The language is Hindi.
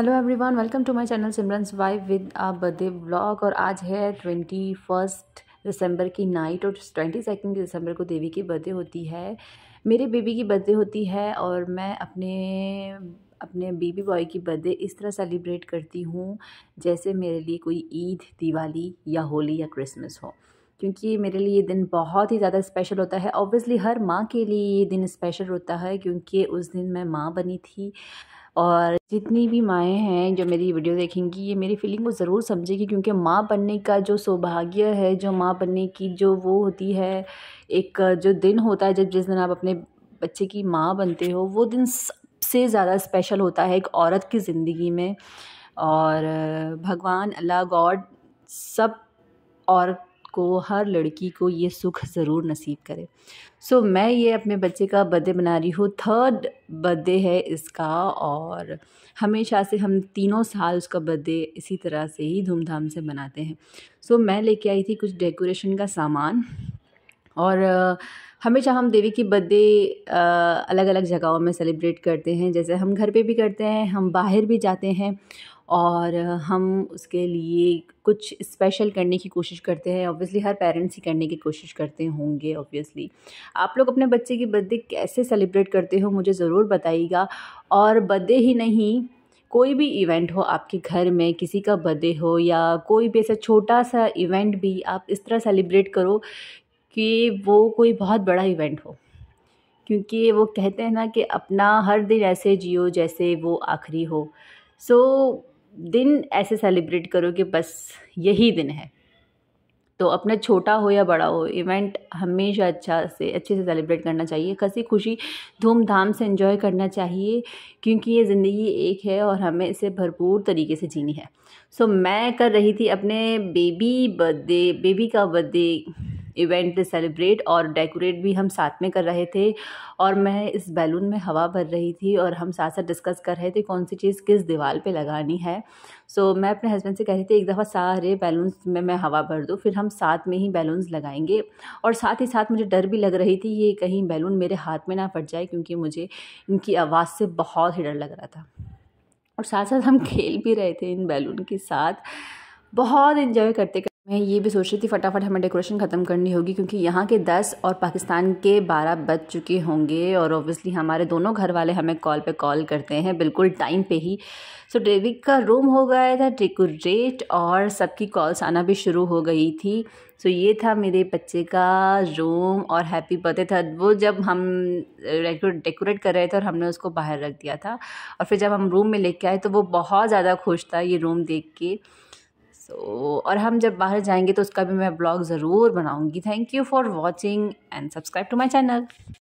hello everyone welcome to my channel Simran's wife with a birthday blog और आज है ट्वेंटी फर्स्ट दिसंबर की नाइट और ट्वेंटी सेकेंड दिसंबर को देवी की बर्थडे होती है मेरे बेबी की बर्थडे होती है और मैं अपने अपने बेबी बॉय की बर्थडे इस तरह सेलिब्रेट करती हूँ जैसे मेरे लिए कोई ईद दिवाली या होली या क्रिसमस हो क्योंकि मेरे लिए ये दिन बहुत ही ज़्यादा स्पेशल होता है ऑब्वियसली हर माँ के लिए ये दिन स्पेशल होता है क्योंकि उस दिन मैं माँ बनी थी और जितनी भी माएँ हैं जो मेरी वीडियो देखेंगी ये मेरी फीलिंग को ज़रूर समझेगी क्योंकि माँ बनने का जो सौभाग्य है जो माँ बनने की जो वो होती है एक जो दिन होता है जब जिस दिन आप अपने बच्चे की माँ बनते हो वो दिन सबसे ज़्यादा स्पेशल होता है एक औरत की ज़िंदगी में और भगवान अल्लाह गॉड सब औरत को हर लड़की को ये सुख ज़रूर नसीब करे सो so, मैं ये अपने बच्चे का बर्थडे बना रही हूँ थर्ड बर्थडे है इसका और हमेशा से हम तीनों साल उसका बर्थडे इसी तरह से ही धूमधाम से मनाते हैं सो so, मैं लेके आई थी कुछ डेकोरेशन का सामान और हमेशा हम देवी की बर्थडे अलग अलग जगहों में सेलिब्रेट करते हैं जैसे हम घर पे भी करते हैं हम बाहर भी जाते हैं और हम उसके लिए कुछ स्पेशल करने की कोशिश करते हैं ऑब्वियसली हर पेरेंट्स ही करने की कोशिश करते होंगे ऑब्वियसली आप लोग अपने बच्चे की बर्थडे कैसे सेलिब्रेट करते हो मुझे ज़रूर बताइएगा और बर्थडे ही नहीं कोई भी इवेंट हो आपके घर में किसी का बर्थडे हो या कोई भी ऐसा छोटा सा इवेंट भी आप इस तरह सेलिब्रेट करो कि वो कोई बहुत बड़ा इवेंट हो क्योंकि वो कहते हैं ना कि अपना हर दिन ऐसे जियो जैसे वो आखिरी हो सो so, दिन ऐसे सेलिब्रेट करो कि बस यही दिन है तो अपना छोटा हो या बड़ा हो इवेंट हमेशा अच्छा से अच्छे से सेलिब्रेट करना चाहिए खसी खुशी धूमधाम से इन्जॉय करना चाहिए क्योंकि ये ज़िंदगी एक है और हमें इसे भरपूर तरीके से जीनी है सो so, मैं कर रही थी अपने बेबी बर्थडे बेबी का बर्थडे इवेंट सेलिब्रेट और डेकोरेट भी हम साथ में कर रहे थे और मैं इस बैलून में हवा भर रही थी और हम साथ साथ डिस्कस कर रहे थे कौन सी चीज़ किस दीवार पे लगानी है सो so, मैं अपने हस्बैंड से कह रही थी एक दफ़ा सारे बैलून्स में मैं हवा भर दूँ फिर हम साथ में ही बैलून्स लगाएंगे और साथ ही साथ मुझे डर भी लग रही थी ये कहीं बैलून मेरे हाथ में ना फट जाए क्योंकि मुझे इनकी आवाज़ से बहुत ही डर लग रहा था और साथ साथ हम खेल भी रहे थे इन बैलून के साथ बहुत इन्जॉय करते मैं ये भी सोच रही थी फटाफट हमें डेकोरेशन ख़त्म करनी होगी क्योंकि यहाँ के दस और पाकिस्तान के बारह बज चुके होंगे और ऑब्वियसली हमारे दोनों घर वाले हमें कॉल पे कॉल करते हैं बिल्कुल टाइम पे ही सो so, डेविक का रूम हो गया था डेकोरेट और सबकी कॉल्स आना भी शुरू हो गई थी सो so, ये था मेरे बच्चे का रूम और हैप्पी बर्थडे था वो जब हम डेकोरेट कर रहे थे और हमने उसको बाहर रख दिया था और फिर जब हम रूम में लेके आए तो वो बहुत ज़्यादा खुश था ये रूम देख के सो तो, और हम जब बाहर जाएंगे तो उसका भी मैं ब्लॉग ज़रूर बनाऊँगी thank you for watching and subscribe to my channel